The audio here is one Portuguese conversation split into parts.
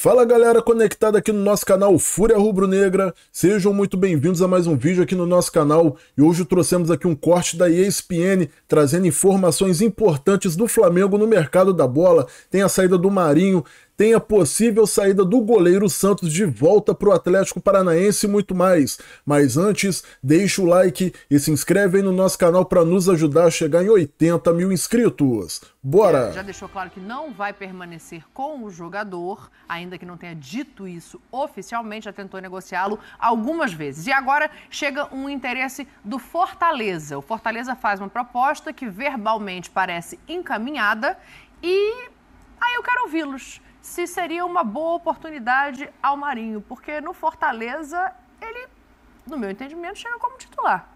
Fala galera conectada aqui no nosso canal Fúria Rubro Negra, sejam muito bem-vindos a mais um vídeo aqui no nosso canal e hoje trouxemos aqui um corte da ESPN trazendo informações importantes do Flamengo no mercado da bola, tem a saída do Marinho, tem a possível saída do goleiro Santos de volta para o Atlético Paranaense e muito mais. Mas antes, deixa o like e se inscreve aí no nosso canal para nos ajudar a chegar em 80 mil inscritos. Bora! É, já deixou claro que não vai permanecer com o jogador, ainda que não tenha dito isso oficialmente, já tentou negociá-lo algumas vezes. E agora chega um interesse do Fortaleza. O Fortaleza faz uma proposta que verbalmente parece encaminhada e aí eu quero ouvi-los se seria uma boa oportunidade ao Marinho, porque no Fortaleza ele, no meu entendimento, chega como titular.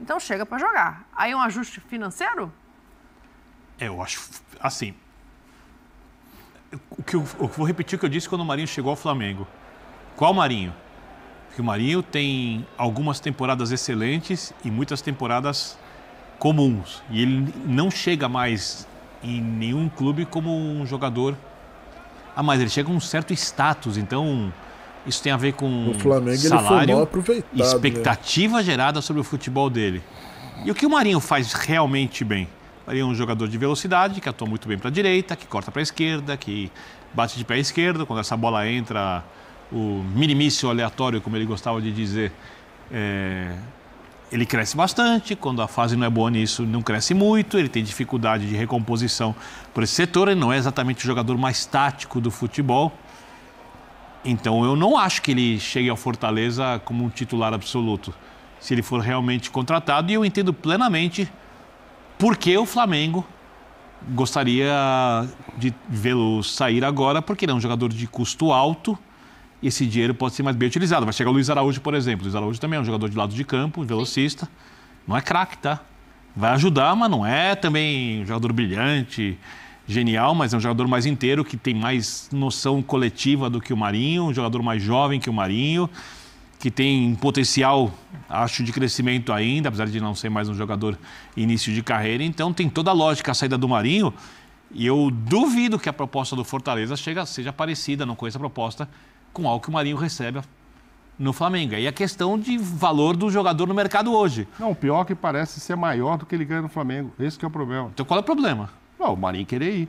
Então chega para jogar. Aí um ajuste financeiro? É, eu acho assim. O que eu, eu vou repetir o que eu disse quando o Marinho chegou ao Flamengo. Qual Marinho? Porque o Marinho tem algumas temporadas excelentes e muitas temporadas comuns. E ele não chega mais em nenhum clube como um jogador ah, mas ele chega com um certo status, então isso tem a ver com o Flamengo, salário e né? expectativa né? gerada sobre o futebol dele. E o que o Marinho faz realmente bem? O Marinho é um jogador de velocidade, que atua muito bem para a direita, que corta para a esquerda, que bate de pé esquerdo. Quando essa bola entra, o minimício aleatório, como ele gostava de dizer, é, ele cresce bastante, quando a fase não é boa nisso, não cresce muito, ele tem dificuldade de recomposição por esse setor, ele não é exatamente o jogador mais tático do futebol. Então eu não acho que ele chegue ao Fortaleza como um titular absoluto, se ele for realmente contratado, e eu entendo plenamente por que o Flamengo gostaria de vê-lo sair agora, porque ele é um jogador de custo alto esse dinheiro pode ser mais bem utilizado. Vai chegar o Luiz Araújo, por exemplo. O Luiz Araújo também é um jogador de lado de campo, velocista. Não é craque, tá? Vai ajudar, mas não é também um jogador brilhante, genial, mas é um jogador mais inteiro, que tem mais noção coletiva do que o Marinho, um jogador mais jovem que o Marinho, que tem potencial, acho, de crescimento ainda, apesar de não ser mais um jogador início de carreira. Então tem toda a lógica a saída do Marinho. E eu duvido que a proposta do Fortaleza chega, seja parecida, não conheço a proposta com algo que o Marinho recebe no Flamengo. E a é questão de valor do jogador no mercado hoje. Não, o pior é que parece ser maior do que ele ganha no Flamengo. Esse é o problema. Então qual é o problema? Não, o Marinho querer ir.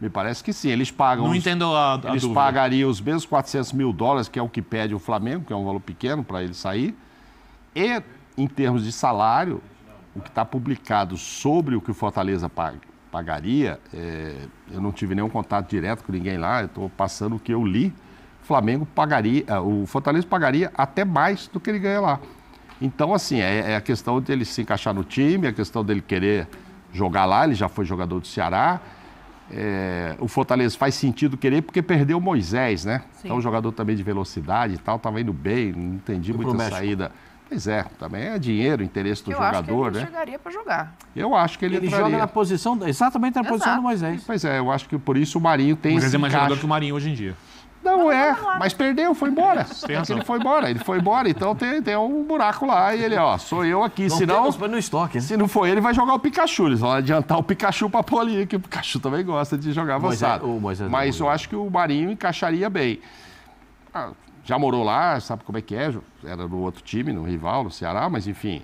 Me parece que sim. Eles pagam. Não os, entendo a, a Eles dúvida. pagariam os mesmos 400 mil dólares, que é o que pede o Flamengo, que é um valor pequeno para ele sair. E, em termos de salário, o que está publicado sobre o que o Fortaleza paga, pagaria, é, eu não tive nenhum contato direto com ninguém lá, estou passando o que eu li Flamengo pagaria, eh, o Fortaleza pagaria até mais do que ele ganha lá. Então, assim, é, é a questão dele se encaixar no time, é a questão dele querer jogar lá, ele já foi jogador do Ceará. É, o Fortaleza faz sentido querer porque perdeu o Moisés, né? Sim. Então, um jogador também de velocidade e tal, estava indo bem, não entendi muito a saída. Pois é, também é dinheiro, interesse do eu jogador, acho que ele né? Ele chegaria para jogar. Eu acho que ele Ele entraria. joga na posição, exatamente na Exato. posição do Moisés. Pois é, eu acho que por isso o Marinho tem. O Moisés é mais jogador que o Marinho hoje em dia. Não é, mas perdeu, foi embora. Ele foi embora, ele foi embora. Então tem, tem um buraco lá e ele, ó, sou eu aqui. Não senão, no estoque, né? se não for ele, vai jogar o Pikachu. Eles vão adiantar o Pikachu pra Paulinho, que o Pikachu também gosta de jogar avançado. Moisés, Moisés mas eu acho que o Marinho encaixaria bem. Ah, já morou lá, sabe como é que é, era no outro time, no rival, no Ceará, mas enfim,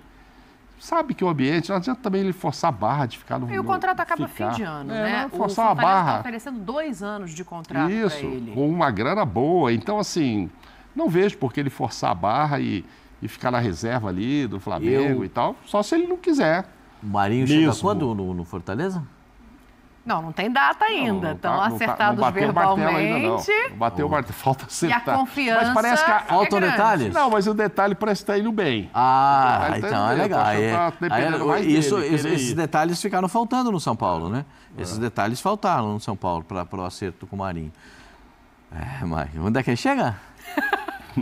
sabe que o ambiente, não adianta também ele forçar a barra de ficar no E o contrato acaba ficar. fim de ano, é, né? Forçar o a tá barra. Está oferecendo dois anos de contrato Isso, ele. com uma grana boa. Então, assim, não vejo por que ele forçar a barra e, e ficar na reserva ali do Flamengo Eu... e tal, só se ele não quiser. O Marinho Mesmo. chega quando no, no Fortaleza? Não, não tem data ainda. Estão tá, tá acertados tá, não verbalmente. Bateu o martelo, falta acertar. E a confiança. Mas parece que. A... Faltam é detalhes? Não, mas o detalhe parece estar tá indo bem. Ah, tá então é legal. Tá é- é isso, dele, esses detalhes ficaram faltando no São Paulo, né? É. Esses detalhes faltaram no São Paulo para o acerto com o Marinho. É, mas onde é que chega?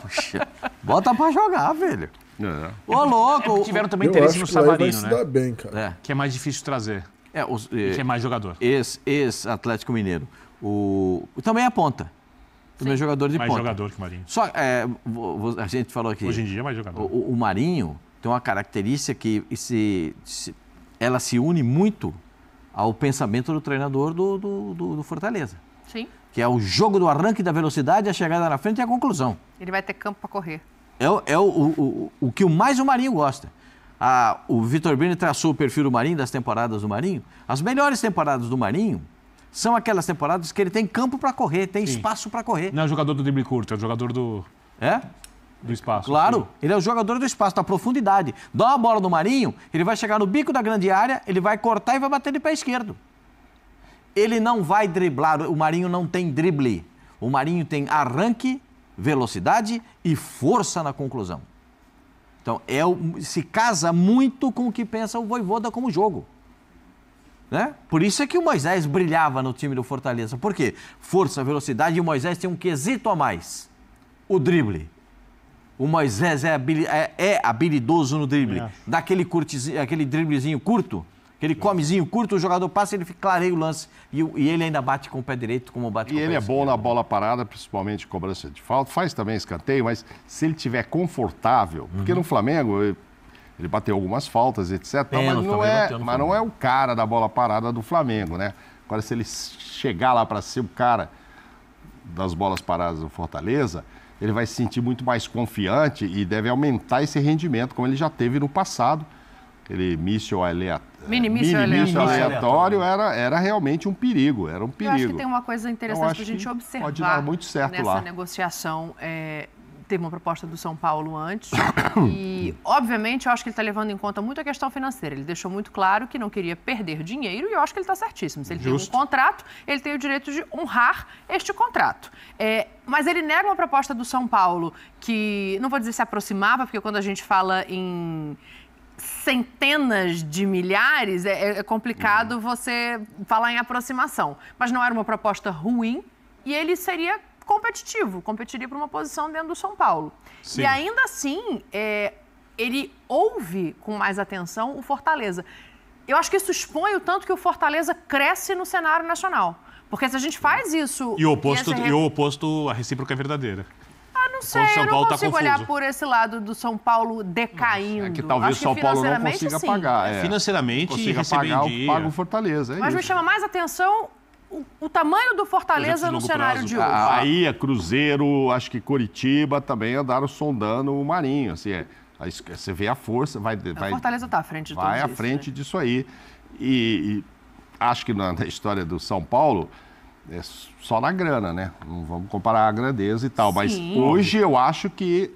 Puxa, bota para jogar, velho. É. Ô, louco! É tiveram também interesse no Savarino, né? Bem, cara. É. Que é mais difícil trazer. É, os, é mais jogador? Ex-Atlético ex Mineiro. O, também é ponta. Também é jogador de mais ponta. Mais jogador que o Marinho. Só, é, a gente falou aqui. Hoje em dia é mais jogador. O, o Marinho tem uma característica que se, se, ela se une muito ao pensamento do treinador do, do, do, do Fortaleza. Sim. Que é o jogo do arranque da velocidade, a chegada na frente e a conclusão. Ele vai ter campo para correr. É, é o, o, o, o, que mais o Marinho gosta a, o Vitor Brini traçou o perfil do Marinho, das temporadas do Marinho. As melhores temporadas do Marinho são aquelas temporadas que ele tem campo para correr, tem Sim. espaço para correr. Não é o jogador do drible curto, é o jogador do. É? Do espaço. Claro, assim. ele é o jogador do espaço, da profundidade. Dá uma bola no Marinho, ele vai chegar no bico da grande área, ele vai cortar e vai bater de pé esquerdo. Ele não vai driblar, o Marinho não tem drible. O Marinho tem arranque, velocidade e força na conclusão. Então, é o, se casa muito com o que pensa o Voivoda como jogo. Né? Por isso é que o Moisés brilhava no time do Fortaleza. Por quê? Força, velocidade e o Moisés tem um quesito a mais: o drible. O Moisés é, é, é habilidoso no drible. Dá aquele, aquele driblezinho curto Aquele comezinho curto, o jogador passa, ele clareia o lance e, e, ele ainda bate com o pé direito, como bate e com o pé E ele é bom na bola parada, principalmente cobrança de falta. Faz também escanteio, mas se ele tiver confortável, uhum. porque no Flamengo ele bateu algumas faltas, etc. Pena, mas não, é, mas não é o cara da bola parada do Flamengo, né? Agora, se ele chegar lá para ser o cara das bolas paradas do Fortaleza, ele vai se sentir muito mais confiante e deve aumentar esse rendimento, como ele já teve no passado. ele míssil aleatório minimício, é minimício aleatório, aleatório era, era realmente um perigo, era um perigo. Eu acho que tem uma coisa interessante para a gente observar pode dar muito certo nessa lá. negociação. É, teve uma proposta do São Paulo antes e, obviamente, eu acho que ele está levando em conta muito a questão financeira. Ele deixou muito claro que não queria perder dinheiro e eu acho que ele está certíssimo. Se ele Justo. tem um contrato, ele tem o direito de honrar este contrato. É, mas ele nega uma proposta do São Paulo que, não vou dizer se aproximava, porque quando a gente fala em centenas de milhares, é, é, é complicado uhum. você falar em aproximação. Mas não era uma proposta ruim e ele seria competitivo, competiria por uma posição dentro do São Paulo. Sim. E ainda assim, é, ele ouve com mais atenção o Fortaleza. Eu acho que isso expõe o tanto que o Fortaleza cresce no cenário nacional. Porque se a gente faz isso. E o oposto, e, essa... e o oposto a recíproca é verdadeira não sei, São eu não Paulo tá consigo tá olhar por esse lado do São Paulo decaindo. É que talvez o São Paulo não consiga sim. pagar. É, é. Financeiramente, consiga pagar o, pago Fortaleza. É Mas isso. me chama mais atenção o, o, tamanho do Fortaleza no cenário prazo. de hoje. A ah, Bahia, Cruzeiro, acho que Curitiba também andaram sondando o Marinho. Assim, é, aí você vê a força, vai. vai o Fortaleza está à frente de Vai à frente né? disso aí. E, e acho que na, na, história do São Paulo, é só na grana, né? Não vamos comparar a grandeza e tal. Sim. Mas hoje eu acho que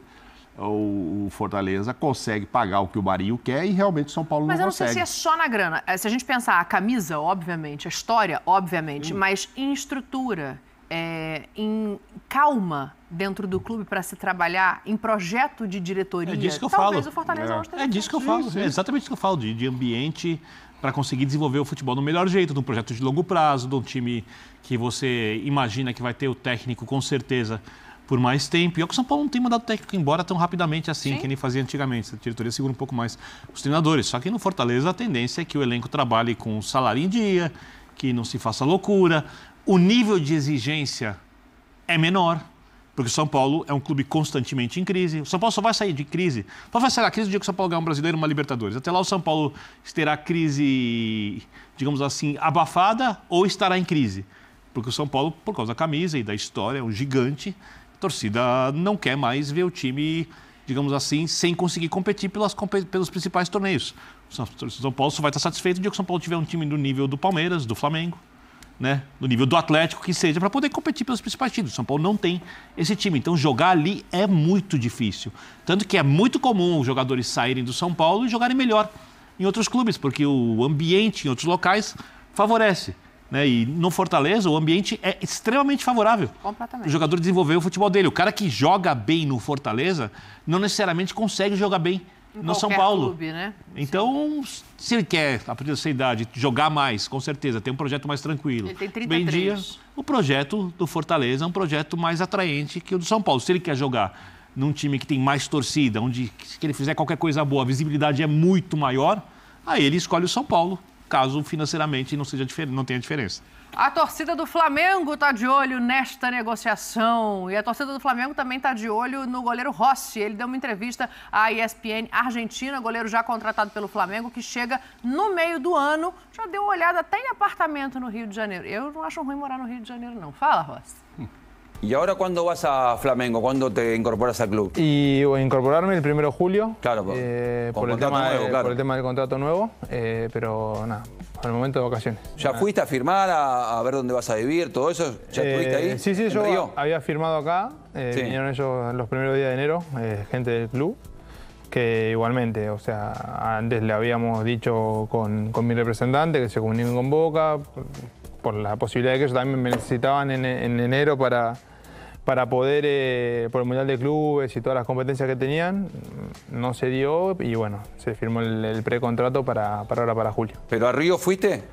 o Fortaleza consegue pagar o que o Marinho quer e realmente o São Paulo não consegue. Mas eu não sei se é só na grana. É, se a gente pensar a camisa, obviamente, a história, obviamente, mas em estrutura, é, em calma dentro do clube para se trabalhar, em projeto de diretoria, é disso que eu talvez falo. o Fortaleza é. não esteja É disso que eu falo, é exatamente isso que eu falo, de, de ambiente para conseguir desenvolver o futebol do melhor jeito, num projeto de longo prazo, de um time que você imagina que vai ter o técnico com certeza por mais tempo. E é que o São Paulo não tem mandado o técnico embora tão rapidamente assim, Sim. que nem fazia antigamente. A diretoria segura um pouco mais os treinadores. Só que no Fortaleza a tendência é que o elenco trabalhe com o salário em dia, que não se faça loucura. O nível de exigência é menor porque o São Paulo é um clube constantemente em crise. O São Paulo só vai sair de crise. Só vai sair da crise do dia que o São Paulo ganhar um brasileiro uma Libertadores. Até lá o São Paulo terá crise, digamos assim, abafada ou estará em crise. Porque o São Paulo, por causa da camisa e da história, é um gigante. A torcida não quer mais ver o time, digamos assim, sem conseguir competir pelas, pelos principais torneios. O São Paulo só vai estar satisfeito no dia que o São Paulo tiver um time do nível do Palmeiras, do Flamengo, né, no nível do Atlético que seja, para poder competir pelos principais títulos. São Paulo não tem esse time, então jogar ali é muito difícil. Tanto que é muito comum os jogadores saírem do São Paulo e jogarem melhor em outros clubes, porque o ambiente em outros locais favorece. Né? E no Fortaleza, o ambiente é extremamente favorável. Completamente. O jogador desenvolver o futebol dele. O cara que joga bem no Fortaleza não necessariamente consegue jogar bem em no São Paulo. Clube, né? Então, Sim. se ele quer, a partir dessa idade, jogar mais, com certeza, ter um projeto mais tranquilo. Ele tem 33. Bem dia, o projeto do Fortaleza é um projeto mais atraente que o do São Paulo. Se ele quer jogar num time que tem mais torcida, onde se ele fizer qualquer coisa boa, a visibilidade é muito maior, aí ele escolhe o São Paulo, caso financeiramente não, seja, não tenha diferença. A torcida do Flamengo está de olho nesta negociação e a torcida do Flamengo também está de olho no goleiro Rossi. Ele deu uma entrevista à ESPN Argentina, goleiro já contratado pelo Flamengo, que chega no meio do ano. Já deu uma olhada até em apartamento no Rio de Janeiro. Eu não acho ruim morar no Rio de Janeiro, não. Fala, Rossi. ¿Y ahora cuándo vas a Flamengo? ¿Cuándo te incorporas al club? Y voy a incorporarme el 1 de julio. Claro, eh, por, el tema, nuevo, por, el tema, del contrato nuevo. Eh, pero nada, por el momento de vacaciones. ¿Ya fuiste a firmar, a, ver dónde vas a vivir, todo eso? ¿Ya eh, estuviste ahí? Sí, sí, yo había firmado acá. Vinieron ellos los primeros días de enero, gente del club. Que igualmente, o sea, antes le habíamos dicho con, con mi representante que se comuniquen con Boca por la posibilidad de que ellos también me necesitaban en enero para para poder, eh, por el Mundial de Clubes y todas las competencias que tenían, no se dio y bueno, se firmó el, precontrato para, ahora, para julio. ¿Pero a Río fuiste?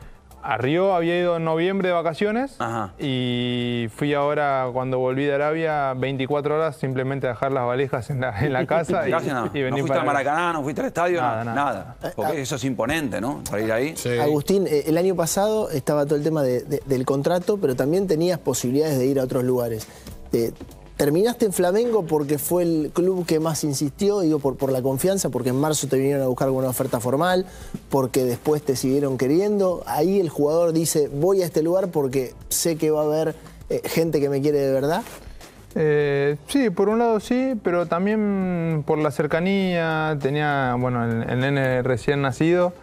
A Río había ido en noviembre de vacaciones y fui ahora, cuando volví de Arabia, 24 horas simplemente a dejar las valijas en la, casa y, nada. ¿No fuiste a Maracaná, no fuiste al estadio? Nada, nada. Porque ah, ah. eso es imponente, ¿no? Para ir ahí. Agustín, eh, el año pasado estaba todo el tema del contrato, pero también tenías posibilidades de ir a otros lugares terminaste en Flamengo porque fue el club que más insistió, digo, por, la confianza, porque en marzo te vinieron a buscar alguna oferta formal, porque después te siguieron queriendo. Ahí el jugador dice, voy a este lugar porque sé que va a haber eh, gente que me quiere de verdad. Eh, sí, por un lado sí, pero también por la cercanía, tenía, bueno, el nene recién nacido.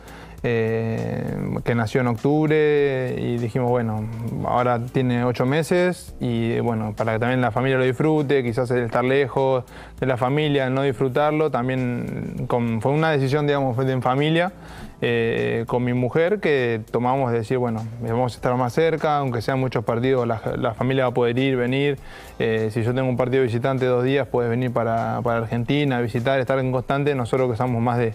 Eh, que nació en octubre y dijimos, bueno, ahora tiene ocho meses y bueno, para que también la familia lo disfrute, quizás el estar lejos de la familia, no disfrutarlo, también fue una decisión, digamos, en familia eh, con mi mujer que tomamos de decir, bueno, vamos a estar más cerca, aunque sean muchos partidos, la, familia va a poder ir, venir. Eh, si yo tengo un partido visitante dos días, puedes venir para, Argentina, visitar, estar en constante. Nosotros que somos más de,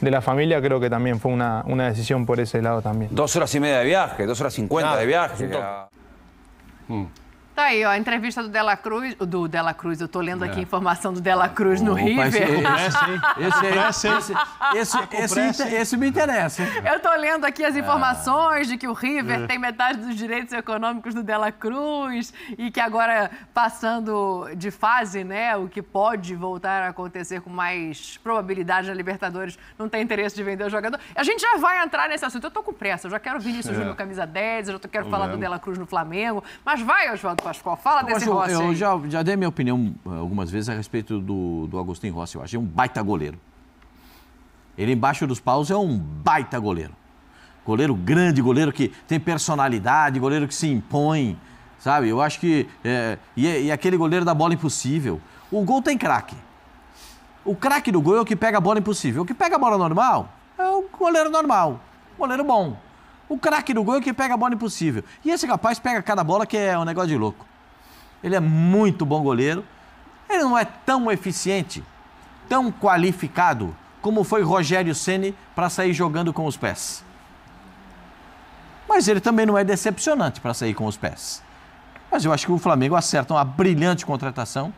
la familia, creo que también fue una, una, decisión por ese lado también. Dos horas y media de viaje, dos horas cincuenta de viaje. Tá aí, ó, a entrevista do Dela Cruz, do Dela Cruz, eu tô lendo é. aqui a informação do Dela Cruz no River. Esse, esse, esse, esse, esse, me interessa. Eu tô lendo aqui as é. informações de que o River é. tem metade dos direitos econômicos do Dela Cruz e que agora, passando de fase, né, o que pode voltar a acontecer com mais probabilidade na Libertadores, não tem interesse de vender o jogador. A gente já vai entrar nesse assunto. Eu tô com pressa, eu já quero Vinícius é. Júnior camisa 10, eu já quero falar do Dela Cruz no Flamengo, mas vai, Oswaldo Pascoal. Fala desse eu, Rossi. eu já, já dei minha opinião eh, algumas vezes a respeito do, do Agostinho Rossi. Eu achei um baita goleiro. Ele embaixo dos paus é um baita goleiro. Goleiro grande, goleiro que tem personalidade, goleiro que se impõe, sabe? Eu acho que. Eh, é, e, e é aquele goleiro da bola impossível. O gol tem craque. O craque do gol é o que pega a bola impossível. O que pega a bola normal é o goleiro normal. Goleiro bom. O craque do gol é que pega a bola impossível. E esse rapaz pega cada bola que é um negócio de louco. Ele é muito bom goleiro. Ele não é tão eficiente, tão qualificado como foi Rogério Ceni para sair jogando com os pés. Mas ele também não é decepcionante para sair com os pés. Mas eu acho que o Flamengo acerta uma brilhante contratação.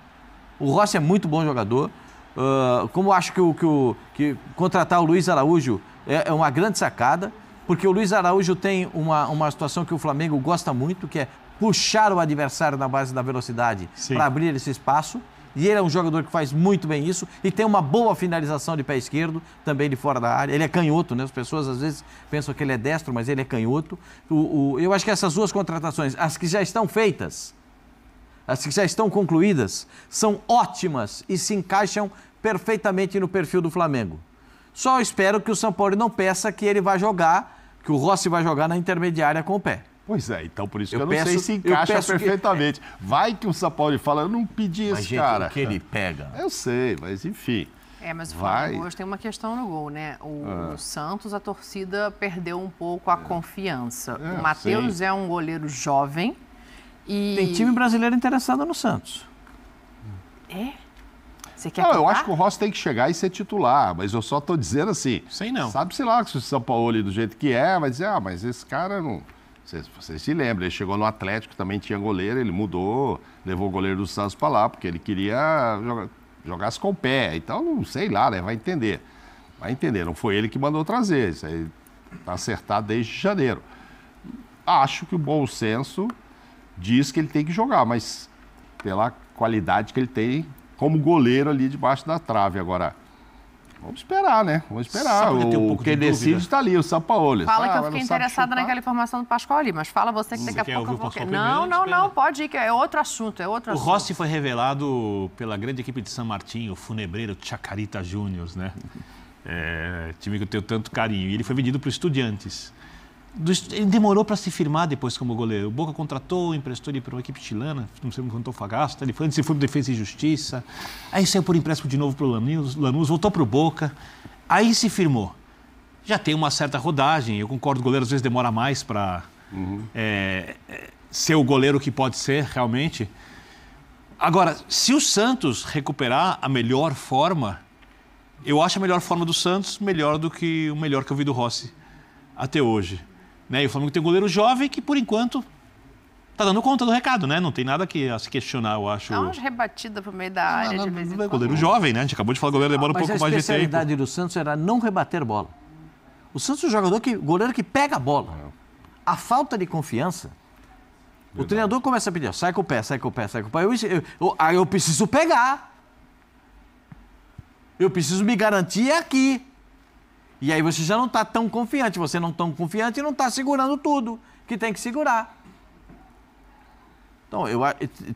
O Rossi é muito bom jogador. Uh, como acho que, o, que, o, que contratar o Luiz Araújo é, é uma grande sacada porque o Luiz Araújo tem uma, uma situação que o Flamengo gosta muito, que é puxar o adversário na base da velocidade para abrir esse espaço. E ele é um jogador que faz muito bem isso e tem uma boa finalização de pé esquerdo, também de fora da área. Ele é canhoto, né? As pessoas às vezes pensam que ele é destro, mas ele é canhoto. O, o, eu acho que essas duas contratações, as que já estão feitas, as que já estão concluídas, são ótimas e se encaixam perfeitamente no perfil do Flamengo. Só espero que o Sampaoli não peça que ele vai jogar, que o Rossi vai jogar na intermediária com o pé. Pois é, então por isso eu que eu, peço, não sei se encaixa perfeitamente. Que... Vai que o Sampaoli fala, eu não pedi mas esse gente, cara. O que ele pega? Eu sei, mas enfim. É, mas o Vai. hoje tem uma questão no gol, né? O, ah. o Santos, a torcida perdeu um pouco a é. confiança. É, o Matheus é um goleiro jovem e... Tem time brasileiro interessado no Santos. É? Você quer não, tocar? eu acho que o Rossi tem que chegar e ser titular, mas eu só estou dizendo assim. Sei não. Sabe-se lá que o São Paulo, do jeito que é, vai dizer, ah, mas esse cara não. Vocês, vocês se lembram, ele chegou no Atlético, também tinha goleiro, ele mudou, levou o goleiro do Santos para lá, porque ele queria jogar, jogasse com o pé. Então, não sei lá, né? Vai entender. Vai entender. Não foi ele que mandou trazer. Isso aí está acertado desde janeiro. Acho que o bom senso diz que ele tem que jogar, mas pela qualidade que ele tem, como goleiro ali debaixo da trave. Agora, vamos esperar, né? Vamos esperar. Um o que de decide está ali, o Sampaoli. Fala ah, que eu fiquei interessada naquela informação do Pascoal ali, mas fala você que daqui a pouco eu vou... Primeiro, não, não, não, pode ir, que é outro assunto, é outro o assunto. O Rossi foi revelado pela grande equipe de San Martinho, o funebreiro Chacarita Juniors, né? É, time que eu tenho tanto carinho. E ele foi vendido para o Estudiantes. Ele demorou para se firmar depois como goleiro. O Boca contratou, emprestou ele para uma equipe chilena, não sei quanto Fagasta, ele foi antes foi do Defesa e Justiça. Aí saiu por empréstimo de novo para o Lanús, Lanús, voltou para o Boca. Aí se firmou. Já tem uma certa rodagem, eu concordo, o goleiro às vezes demora mais para uhum. É, é, ser o goleiro que pode ser realmente. Agora, se o Santos recuperar a melhor forma, eu acho a melhor forma do Santos melhor do que o melhor que eu vi do Rossi até hoje. Né? E o Flamengo tem um goleiro jovem que, por enquanto, está dando conta do recado, né? Não tem nada que a se questionar, eu acho. Dá uma rebatida para o meio da área não, não, de vez em é quando. Goleiro jovem, né? A gente acabou de falar o goleiro demora ah, um pouco mais de tempo. a especialidade do Santos era não rebater bola. O Santos é um jogador que, goleiro que pega a bola. É. A falta de confiança... Verdade. O treinador começa a pedir, sai com o pé, sai com o pé, sai com o pé. Eu, eu, eu, aí ah, eu preciso pegar. Eu preciso me garantir aqui. E aí você já não está tão confiante, você não tão confiante e não está segurando tudo que tem que segurar. Então, eu,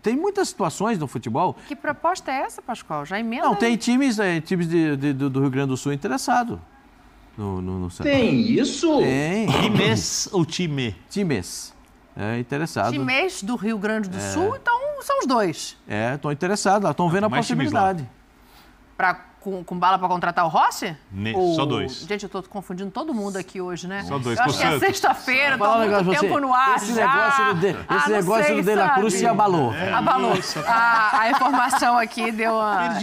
tem muitas situações no futebol. Que proposta é essa, Pascoal? Já emenda? Não, aí. tem times, é, times de, de, do Rio Grande do Sul interessado no, no, no Tem isso? Tem. Times ou time? Times. É interessado. Times do Rio Grande do é. Sul, então são os dois. É, estão interessados, estão vendo a possibilidade. Para com, com bala para contratar o Rossi? Ne Ou... Só dois. Gente, eu tô confundindo todo mundo aqui hoje, né? Só dois. Eu acho que é sexta-feira, todo muito tempo você, no ar esse já. Negócio de, ah, esse ah, negócio sei, do De La Cruz se abalou. É, abalou. A, a, informação aqui deu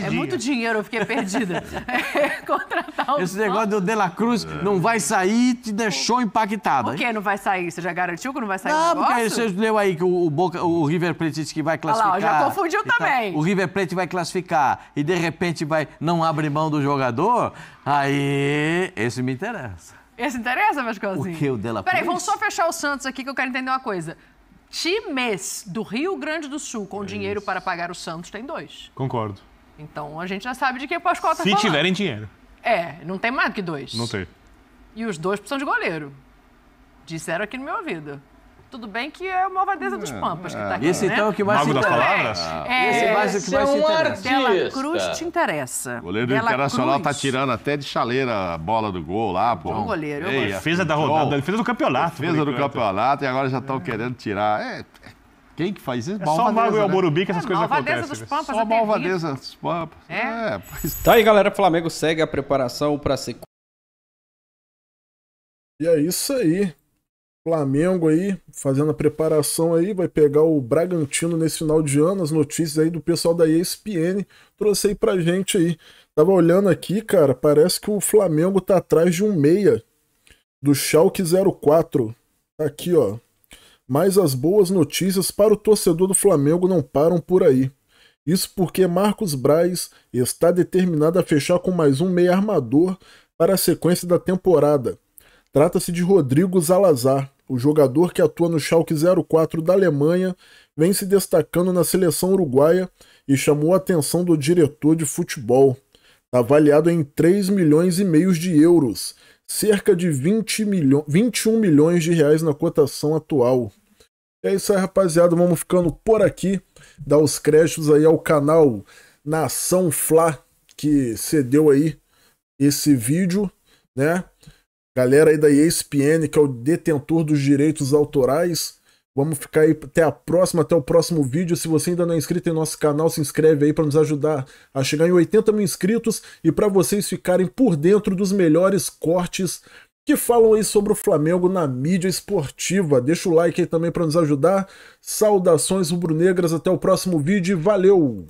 É muito dinheiro, eu fiquei perdida. É, contratar Esse negócio do De La Cruz é. não vai sair te deixou impactada. Por que não vai sair? Você já garantiu que não vai sair não, porque você leu aí que o, Boca, o River Plate disse que vai classificar. Ah, lá, já confundiu também. Tá, o River Plate vai classificar e, de repente, vai não há abre mão do jogador, aí esse me interessa. Esse interessa, Vascozinho? O que o Dela Peraí, vamos só fechar o Santos aqui que eu quero entender uma coisa. Times do Rio Grande do Sul com é dinheiro para pagar o Santos tem dois. Concordo. Então a gente já sabe de quem o Pascoal tá Se tiverem dinheiro. É, não tem mais do que dois. Não tem. E os dois precisam de goleiro. Disseram aqui no meu ouvido. Tudo bem que é o Malvadeza dos é, Pampas que está é. aqui. Esse né? então é o que mais Mago te É, esse é mais é o que mais é um te interessa. Dela Cruz te interessa. O goleiro do Internacional tá Cruz. tá tirando até de chaleira a bola do gol lá, pô. O goleiro. Ei, defesa da rodada, defesa do campeonato. Defesa do campeonato e agora já estão querendo tirar. É, quem que faz isso? É Malvadeza, só o Mago e o né? Morubi que essas é, coisas acontecem. Dos Pampas, só a Malvadeza dos Pampas. É. é pois... Tá aí, galera. O Flamengo segue a preparação para ser. E é isso aí. Flamengo aí, fazendo a preparação aí, vai pegar o Bragantino nesse final de ano, as notícias aí do pessoal da ESPN trouxe aí pra gente aí. Tava olhando aqui, cara, parece que o Flamengo tá atrás de um meia do Schalke 04. Tá aqui, ó. Mas as boas notícias para o torcedor do Flamengo não param por aí. Isso porque Marcos Braz está determinado a fechar com mais um meia armador para a sequência da temporada. Trata-se de Rodrigo Zalazar, o jogador que atua no Schalke 04 da Alemanha vem se destacando na seleção uruguaia e chamou a atenção do diretor de futebol. Tá avaliado em 3 milhões e meio de euros, cerca de 20 milho 21 milhões de reais na cotação atual. É isso aí, rapaziada. Vamos ficando por aqui. Dá os créditos aí ao canal Nação Fla, que cedeu aí esse vídeo, né? Galera aí da ESPN, que é o detentor dos direitos autorais. Vamos ficar aí até a próxima, até o próximo vídeo. Se você ainda não é inscrito em nosso canal, se inscreve aí para nos ajudar a chegar em 80 mil inscritos e para vocês ficarem por dentro dos melhores cortes que falam aí sobre o Flamengo na mídia esportiva. Deixa o like aí também para nos ajudar. Saudações rubro-negras, até o próximo vídeo e valeu!